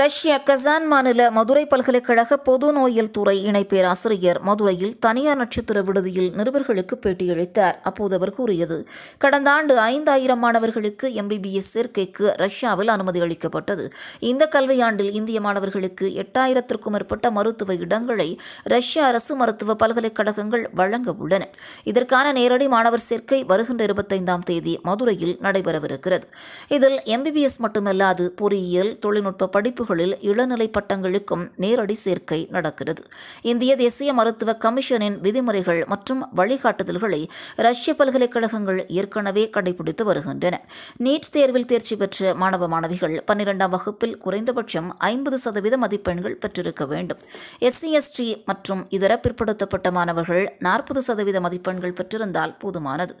ரஷ்ய கசான் மாநில மதுரை பல்கலைக்கழக பொது நோயல் துறை இணை பேராசிரியர் மதுரையில் தனியார் நட்சத்திர விடுதியில் நிருபர்களுக்கு பேட்டியளித்தார் அப்போது அவர் கூறியது கடந்த ஆண்டு ஐந்தாயிரம் மாணவர்களுக்கு எம்பிபிஎஸ் சேர்க்கைக்கு ரஷ்யாவில் அனுமதி அளிக்கப்பட்டது இந்த கல்வியாண்டில் இந்திய மாணவர்களுக்கு எட்டாயிரத்திற்கும் மேற்பட்ட மருத்துவ இடங்களை ரஷ்ய அரசு மருத்துவ பல்கலைக்கழகங்கள் வழங்க உள்ளன இதற்கான நேரடி மாணவர் சேர்க்கை வருகின்ற இருபத்தைந்தாம் தேதி மதுரையில் நடைபெறவிருக்கிறது இதில் எம்பிபிஎஸ் மட்டுமல்லாது பொறியியல் தொழில்நுட்ப படிப்பு படிப்புகளில் இளநிலை பட்டங்களுக்கும் நேரடி சேர்க்கை நடக்கிறது இந்திய தேசிய மருத்துவ கமிஷனின் விதிமுறைகள் மற்றும் வழிகாட்டுதல்களை ரஷ்ய பல்கலைக்கழகங்கள் ஏற்கனவே கடைபிடித்து வருகின்றன நீட் தேர்வில் தேர்ச்சி பெற்ற மாணவ மாணவிகள் பன்னிரெண்டாம் வகுப்பில் குறைந்தபட்சம் ஐம்பது சதவீத மதிப்பெண்கள் பெற்றிருக்க வேண்டும் எஸ்சி எஸ்டி மற்றும் இதர பிற்படுத்தப்பட்ட மாணவர்கள் நாற்பது சதவீத மதிப்பெண்கள் பெற்றிருந்தால் போதுமானது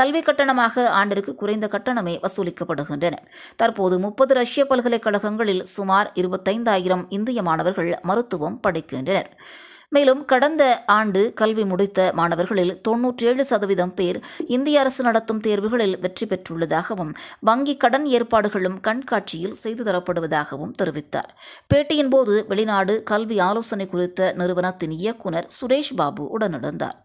கல்வி கட்டணமாக ஆண்டிற்கு குறைந்த கட்டணமே வசூலிக்கப்படுகின்றன தற்போது முப்பது ரஷ்ய பல்கலைக்கழகங்களில் சுமார் சுமார் இருபத்தைந்தாயிரம் இந்திய மாணவர்கள் மருத்துவம் படிக்கின்றனர் மேலும் கடந்த ஆண்டு கல்வி முடித்த மாணவர்களில் தொன்னூற்றி ஏழு சதவீதம் பேர் இந்திய அரசு நடத்தும் தேர்வுகளில் வெற்றி பெற்றுள்ளதாகவும் வங்கி கடன் ஏற்பாடுகளும் கண்காட்சியில் செய்து தரப்படுவதாகவும் தெரிவித்தார் பேட்டியின் போது வெளிநாடு கல்வி ஆலோசனை குறித்த நிறுவனத்தின் இயக்குநர் சுரேஷ் பாபு உடனிருந்தார்